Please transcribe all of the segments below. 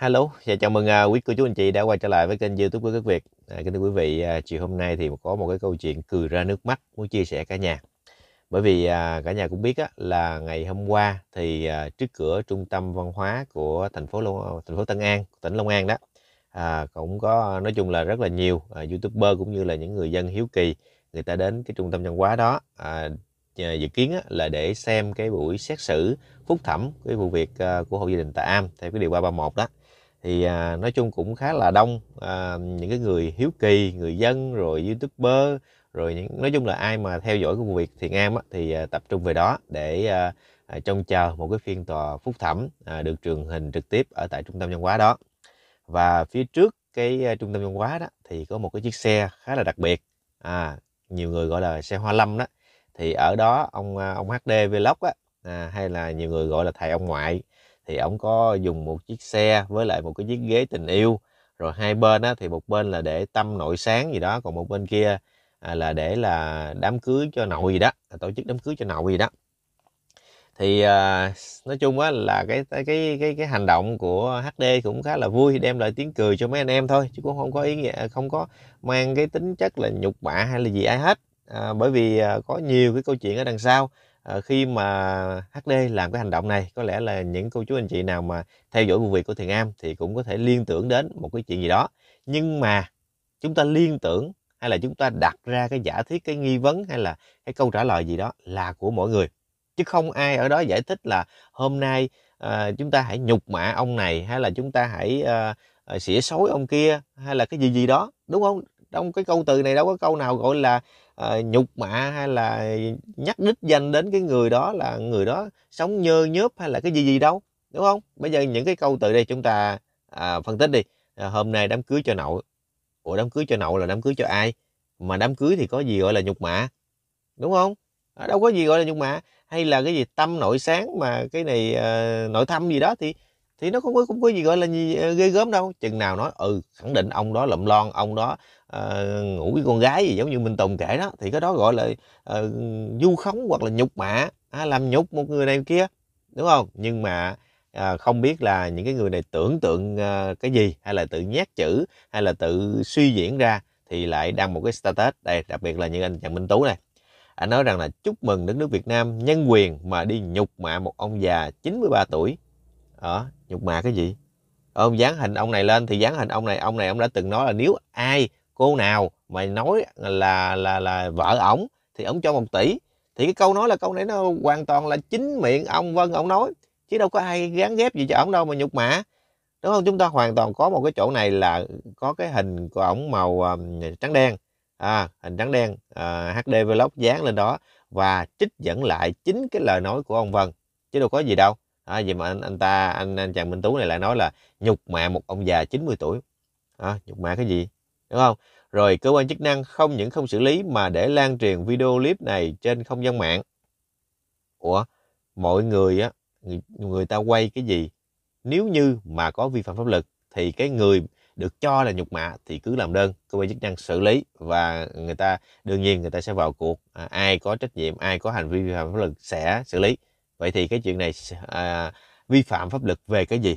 hello và dạ, chào mừng uh, quý cô chú anh chị đã quay trở lại với kênh youtube của các việt à, kính thưa quý vị uh, chiều hôm nay thì có một cái câu chuyện cười ra nước mắt muốn chia sẻ cả nhà bởi vì uh, cả nhà cũng biết á, là ngày hôm qua thì uh, trước cửa trung tâm văn hóa của thành phố Long, thành phố Tân An tỉnh Long An đó à, cũng có nói chung là rất là nhiều uh, youtuber cũng như là những người dân hiếu kỳ người ta đến cái trung tâm văn hóa đó à, dự kiến là để xem cái buổi xét xử phúc thẩm cái vụ việc của hộ gia đình Tạ Am theo cái điều 331 đó thì à, nói chung cũng khá là đông à, những cái người hiếu kỳ người dân rồi youtuber rồi những nói chung là ai mà theo dõi công việc thiện am á, thì à, tập trung về đó để à, à, trông chờ một cái phiên tòa phúc thẩm à, được truyền hình trực tiếp ở tại trung tâm văn hóa đó và phía trước cái à, trung tâm văn hóa đó thì có một cái chiếc xe khá là đặc biệt à, nhiều người gọi là xe hoa lâm đó thì ở đó ông à, ông HD Vlog á, à, hay là nhiều người gọi là thầy ông ngoại thì ổng có dùng một chiếc xe với lại một cái chiếc ghế tình yêu rồi hai bên á, thì một bên là để tâm nội sáng gì đó còn một bên kia à, là để là đám cưới cho nội gì đó là tổ chức đám cưới cho nội gì đó thì à, nói chung á, là cái cái cái cái hành động của HD cũng khá là vui đem lại tiếng cười cho mấy anh em thôi chứ cũng không có ý nghĩa à, không có mang cái tính chất là nhục bạ hay là gì ai hết à, bởi vì à, có nhiều cái câu chuyện ở đằng sau Ờ, khi mà HD làm cái hành động này có lẽ là những cô chú anh chị nào mà theo dõi vụ việc của Thiền Am thì cũng có thể liên tưởng đến một cái chuyện gì đó nhưng mà chúng ta liên tưởng hay là chúng ta đặt ra cái giả thiết cái nghi vấn hay là cái câu trả lời gì đó là của mỗi người chứ không ai ở đó giải thích là hôm nay à, chúng ta hãy nhục mạ ông này hay là chúng ta hãy à, à, xỉa xối ông kia hay là cái gì gì đó đúng không trong cái câu từ này đâu có câu nào gọi là uh, nhục mạ hay là nhắc đích danh đến cái người đó là người đó sống nhơ nhớp hay là cái gì gì đâu đúng không bây giờ những cái câu từ đây chúng ta à, phân tích đi à, hôm nay đám cưới cho nậu ủa đám cưới cho nậu là đám cưới cho ai mà đám cưới thì có gì gọi là nhục mạ đúng không ờ, đâu có gì gọi là nhục mạ hay là cái gì tâm nội sáng mà cái này à, nội thâm gì đó thì thì nó không có không có gì gọi là gì ờ, ghê gớm đâu chừng nào nói ừ khẳng định ông đó lụm lon ông đó uh, ngủ với con gái gì giống như minh tùng kể đó thì cái đó gọi là uh, du khống hoặc là nhục mạ à, làm nhục một người này kia đúng không nhưng mà à, không biết là những cái người này tưởng tượng à, cái gì hay là tự nhát chữ hay là tự suy diễn ra thì lại đăng một cái status đây đặc biệt là như anh Trần Minh Tú này anh nói rằng là chúc mừng đất nước Việt Nam nhân quyền mà đi nhục mạ một ông già 93 tuổi đó ờ, nhục mạ cái gì ờ, ông dán hình ông này lên thì dán hình ông này ông này ông đã từng nói là nếu ai cô nào mà nói là là là vợ ổng thì ổng cho một tỷ thì cái câu nói là câu này nó hoàn toàn là chính miệng ông vân ông nói chứ đâu có ai gán ghép gì cho ổng đâu mà nhục mạ đúng không chúng ta hoàn toàn có một cái chỗ này là có cái hình của ổng màu um, trắng đen à, hình trắng đen uh, HD Vlog dán lên đó và trích dẫn lại chính cái lời nói của ông Vân chứ đâu có gì đâu à, vậy mà anh anh ta anh, anh chàng Minh Tú này lại nói là nhục mạ một ông già 90 tuổi à, nhục mạ cái gì đúng không rồi cơ quan chức năng không những không xử lý mà để lan truyền video clip này trên không gian mạng ủa mọi người á người, người ta quay cái gì nếu như mà có vi phạm pháp luật thì cái người được cho là nhục mạ thì cứ làm đơn cơ quan chức năng xử lý và người ta đương nhiên người ta sẽ vào cuộc à, ai có trách nhiệm ai có hành vi vi phạm pháp luật sẽ xử lý vậy thì cái chuyện này à, vi phạm pháp luật về cái gì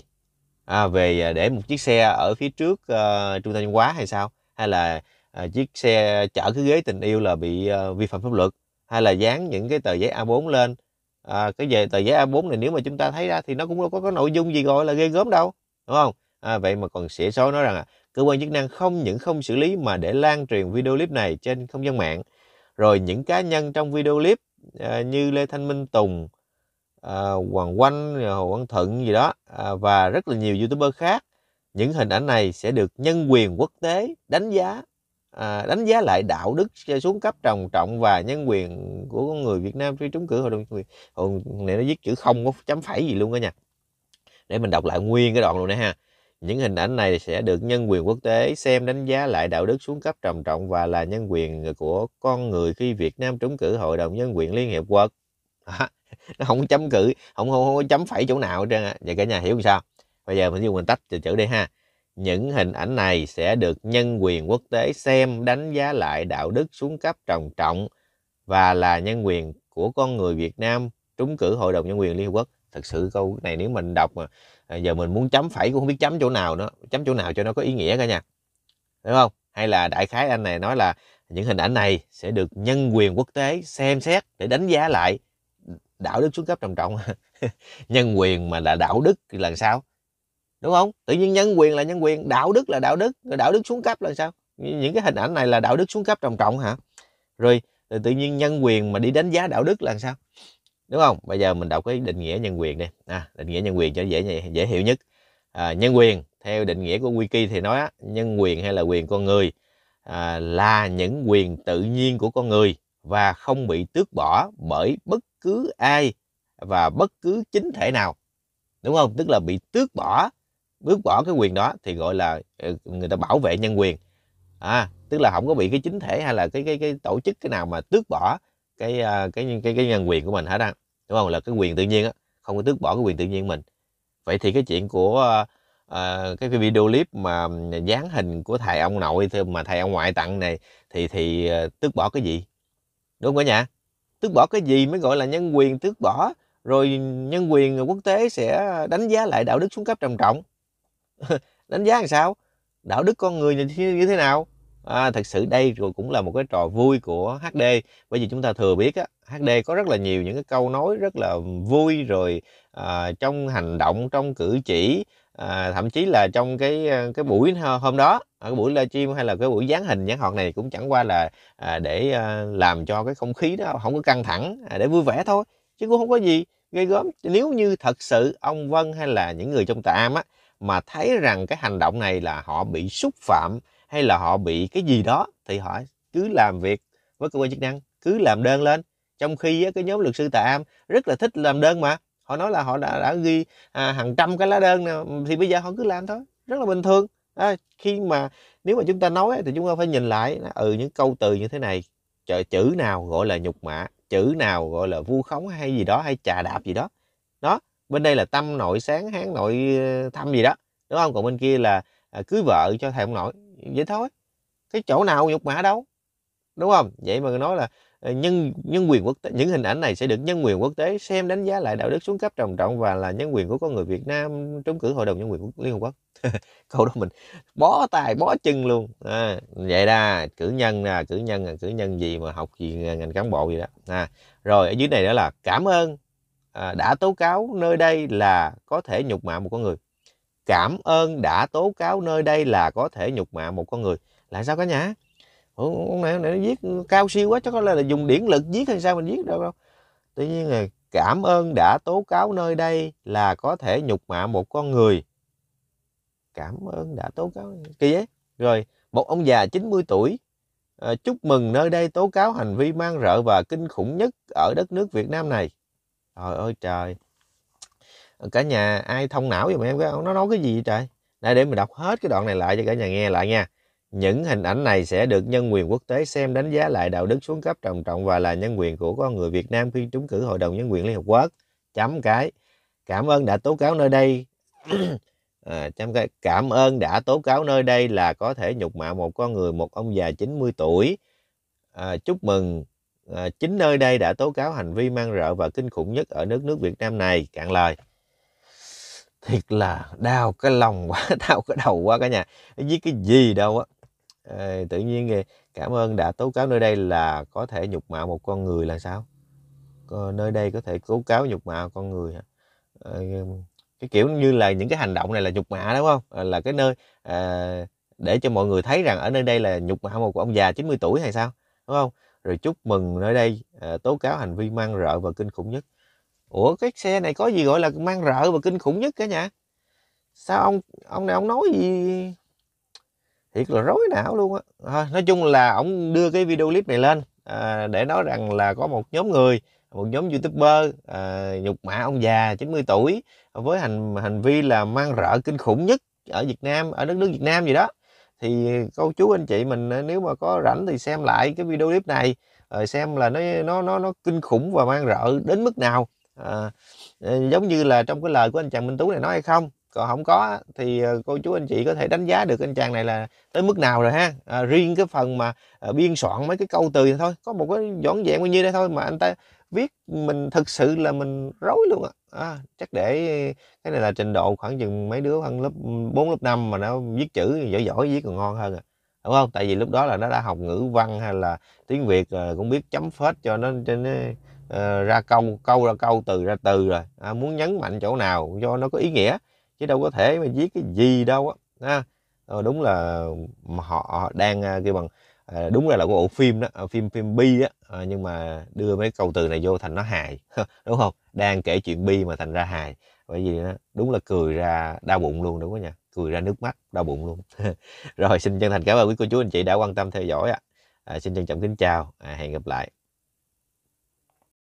à, về à, để một chiếc xe ở phía trước à, trung tâm văn hóa hay sao hay là à, chiếc xe chở cái ghế tình yêu là bị à, vi phạm pháp luật hay là dán những cái tờ giấy A4 lên à, cái về tờ giấy A4 này nếu mà chúng ta thấy ra thì nó cũng đâu có, có nội dung gì gọi là ghê gớm đâu đúng không à, vậy mà còn xỉa số nói rằng à, cơ quan chức năng không những không xử lý mà để lan truyền video clip này trên không gian mạng rồi những cá nhân trong video clip à, như Lê Thanh Minh Tùng à, Hoàng Oanh, à, Hồ Văn Thuận gì đó à, và rất là nhiều youtuber khác những hình ảnh này sẽ được nhân quyền quốc tế đánh giá à, đánh giá lại đạo đức xuống cấp trầm trọng và nhân quyền của con người Việt Nam khi trúng cử hội đồng nhân quyền hội này nó viết chữ không có chấm phẩy gì luôn đó nha để mình đọc lại nguyên cái đoạn luôn nè ha những hình ảnh này sẽ được nhân quyền quốc tế xem đánh giá lại đạo đức xuống cấp trầm trọng và là nhân quyền của con người khi Việt Nam trúng cử Hội đồng Nhân quyền Liên Hiệp Quốc. nó không chấm cử không, không, không chấm phẩy chỗ nào trên vậy cả nhà hiểu sao bây giờ mình dùng mình tách từ chữ đi ha những hình ảnh này sẽ được nhân quyền quốc tế xem đánh giá lại đạo đức xuống cấp trầm trọng và là nhân quyền của con người Việt Nam trúng cử Hội đồng Nhân quyền Liên Hợp Quốc thật sự câu này nếu mình đọc mà à, giờ mình muốn chấm phẩy cũng không biết chấm chỗ nào nữa chấm chỗ nào cho nó có ý nghĩa cả nhà đúng không hay là đại khái anh này nói là những hình ảnh này sẽ được nhân quyền quốc tế xem xét để đánh giá lại đạo đức xuống cấp trầm trọng nhân quyền mà là đạo đức là sao đúng không tự nhiên nhân quyền là nhân quyền đạo đức là đạo đức đạo đức xuống cấp là sao những cái hình ảnh này là đạo đức xuống cấp trầm trọng hả rồi, rồi tự nhiên nhân quyền mà đi đánh giá đạo đức là sao đúng không bây giờ mình đọc cái định nghĩa nhân quyền đi à, định nghĩa nhân quyền cho dễ dễ hiểu nhất à, nhân quyền theo định nghĩa của wiki thì nói nhân quyền hay là quyền con người à, là những quyền tự nhiên của con người và không bị tước bỏ bởi bất cứ ai và bất cứ chính thể nào đúng không tức là bị tước bỏ tước bỏ cái quyền đó thì gọi là ừ, người ta bảo vệ nhân quyền à tức là không có bị cái chính thể hay là cái cái cái tổ chức cái nào mà tước bỏ cái à, cái cái cái nhân quyền của mình hết á đúng không là cái quyền tự nhiên á không có tước bỏ cái quyền tự nhiên mình vậy thì cái chuyện của uh, cái, cái video clip mà dán hình của thầy ông nội mà thầy ông ngoại tặng này thì thì uh, tước bỏ cái gì Đúng không cả nhà? Tước bỏ cái gì mới gọi là nhân quyền tước bỏ, rồi nhân quyền quốc tế sẽ đánh giá lại đạo đức xuống cấp trầm trọng. đánh giá làm sao? Đạo đức con người như thế nào? À, thật sự đây rồi cũng là một cái trò vui của HD bởi vì chúng ta thừa biết á, HD có rất là nhiều những cái câu nói rất là vui rồi à, trong hành động trong cử chỉ à, thậm chí là trong cái ờ, cái buổi hôm đó ở cái buổi livestream hay là cái buổi dán hình dán họt này cũng chẳng qua là à, để à, làm cho cái không khí đó không có căng thẳng à, để vui vẻ thôi chứ cũng không có gì gây gớm nếu như thật sự ông Vân hay là những người trong tà am á mà thấy rằng cái hành động này là họ bị xúc phạm hay là họ bị cái gì đó thì họ cứ làm việc với cơ quan chức năng cứ làm đơn lên trong khi cái nhóm luật sư tà am rất là thích làm đơn mà họ nói là họ đã, đã ghi à, hàng trăm cái lá đơn nào, thì bây giờ họ cứ làm thôi rất là bình thường à, khi mà nếu mà chúng ta nói thì chúng ta phải nhìn lại ừ những câu từ như thế này trời chữ nào gọi là nhục mạ chữ nào gọi là vu khống hay gì đó hay chà đạp gì đó đó bên đây là tâm nội sáng hán nội ờ, thăm gì đó đúng không còn bên kia là à, cưới vợ cho thầy ông nội vậy thôi cái chỗ nào nhục mạ đâu đúng không vậy mà nói là Ờ, nhân nhân quyền quốc tế những hình ảnh này sẽ được nhân quyền quốc tế xem đánh giá lại đạo đức xuống cấp trầm trọng và là nhân quyền của con người Việt Nam trúng cử hội đồng nhân quyền của Liên Hợp Quốc câu đó mình bó tay bó chân luôn à, vậy đa cử nhân là cử nhân là cử nhân gì mà học gì ngành cán bộ gì đó à, rồi ở dưới này đó là cảm ơn à, đã tố cáo nơi đây là có thể nhục mạ một con người cảm ơn đã tố cáo nơi đây là có thể nhục mạ một con người là sao cả nhà ừ, con này, con này nó viết cao siêu quá chắc có lẽ là dùng điển lực viết hay sao mình viết đâu đâu tuy nhiên là cảm ơn đã tố cáo nơi đây là có thể nhục mạ một con người cảm ơn đã tố cáo kỳ ấy rồi một ông già 90 tuổi à, chúc mừng nơi đây tố cáo hành vi mang rợ và kinh khủng nhất ở đất nước Việt Nam này trời ơi trời cả nhà ai thông não giùm em cái nó nói cái gì vậy trời đây để mình đọc hết cái đoạn này lại cho cả nhà nghe lại nha những hình ảnh này sẽ được nhân quyền quốc tế xem đánh giá lại đạo đức xuống cấp trầm trọng và là nhân quyền của con người Việt Nam khi trúng cử Hội đồng Nhân quyền Liên Hợp Quốc. Chấm cái. Cảm ơn đã tố cáo nơi đây. à, chấm cái. Cảm ơn đã tố cáo nơi đây là có thể nhục mạ một con người, một ông già 90 tuổi. À, chúc mừng à, chính nơi đây đã tố cáo hành vi mang rợ và kinh khủng nhất ở nước nước Việt Nam này. Cạn lời thiệt là đau cái lòng quá đau cái đầu quá cả nhà Với cái gì đâu á Ê, tự nhiên kìa cảm ơn đã tố cáo nơi đây là có thể nhục mạ một con người là sao nơi đây có thể tố cáo nhục mạ con người hả ờ, cái kiểu như là những cái hành động này là nhục mạ đúng không ờ, là cái nơi à, để cho mọi người thấy rằng ở nơi đây là nhục mạ một ông già 90 tuổi hay sao đúng không rồi chúc mừng nơi đây à, tố cáo hành vi mang rợ và kinh khủng nhất ủa cái xe này có gì gọi là mang rợ và kinh khủng nhất cả nhà sao ông ông này ông nói gì thiệt là rối não luôn á nói chung là ổng đưa cái video clip này lên à, để nói rằng là có một nhóm người một nhóm youtuber à, nhục mạ ông già 90 tuổi với hành hành vi là mang rợ kinh khủng nhất ở Việt Nam ở đất nước Việt Nam gì đó thì câu chú anh chị mình à, nếu mà có rảnh thì xem lại cái video clip này à, xem là nó nó nó nó kinh khủng và mang rợ đến mức nào à, giống như là trong cái lời của anh chàng Minh Tú này nói hay không còn không có thì ờ, cô chú anh chị có thể đánh giá được anh chàng này là tới mức nào rồi ha à, riêng cái phần mà à, biên soạn mấy cái câu từ thôi có một cái dọn dẹn như thế thôi mà anh ta viết mình thực sự là mình rối luôn á à. chắc để cái này là trình độ khoảng chừng mấy đứa khoảng lớp 4 ừ, lớp 5 mà nó viết chữ giỏi giỏi viết còn ngon hơn à đúng không tại vì lúc đó là nó đã học ngữ văn hay là tiếng việt cũng biết chấm phết cho nó trên uh, ra câu câu ra câu từ ra từ rồi à, muốn nhấn mạnh chỗ nào cho nó có ý nghĩa chứ đâu có thể mà viết cái gì đâu á ha ờ, đúng là họ đang à, kêu bằng à, đúng là là của bộ phim đó à, phim phim bi á à, nhưng mà đưa mấy câu từ này vô thành nó hài đúng không đang kể chuyện bi mà thành ra hài bởi vì đó, đúng là cười ra đau bụng luôn đúng không nha cười ra nước mắt đau bụng luôn rồi xin chân thành cảm ơn quý cô chú anh chị đã quan tâm theo dõi ạ à, xin trân trọng kính chào à, hẹn gặp lại